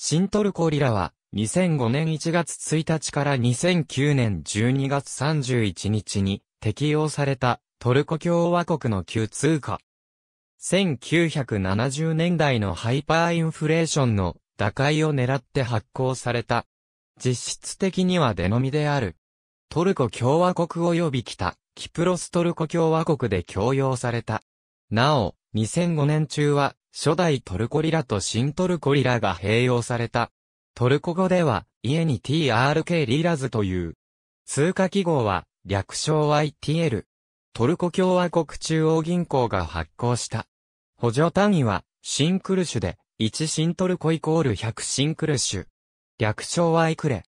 新トルコリラは、2005年1月1日から2009年12月31日に適用されたトルコ共和国の旧通貨。1970年代のハイパーインフレーションの打開を狙って発行された。実質的にはデのみである。トルコ共和国及び北、キプロストルコ共和国で強要された。なお、2005年中は、初代トルコリラと新トルコリラが併用された。トルコ語では、家に TRK リラズという。通貨記号は、略称 YTL。トルコ共和国中央銀行が発行した。補助単位は、シンクルシュで、1シントルコイコール100シンクルシュ。略称はイクレ。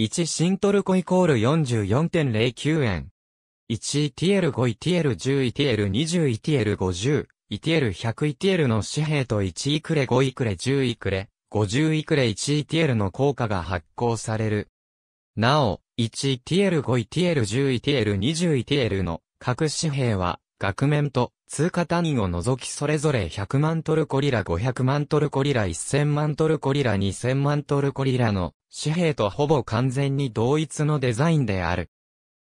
1シントルコイコール44.09円。1ETL5ETL10ETL20ETL50 イティエル100イティエルの紙幣と1イクレ5イクレ10イクレ、50イクレ1イティエルの効果が発行される。なお、1イティエル5イティエル10イティエル20イティエルの各紙幣は、額面と通貨単位を除きそれぞれ100万トルコリラ500万トルコリラ1000万トルコリラ2000万トルコリラの紙幣とほぼ完全に同一のデザインである。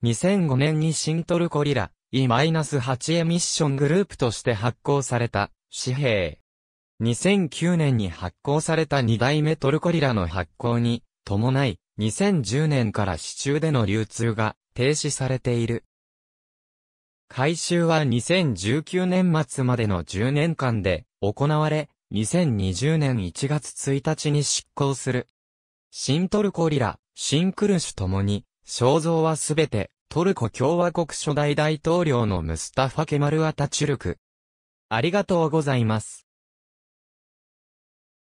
2005年に新トルコリラ E-8 エミッショングループとして発行された紙幣。2009年に発行された2代目トルコリラの発行に伴い、2010年から市中での流通が停止されている。回収は2019年末までの10年間で行われ、2020年1月1日に執行する。新トルコリラ、新クルシュともに、肖像はすべてトルコ共和国初代大統領のムスタファ・ケマル・アタチュルク。ありがとうございます。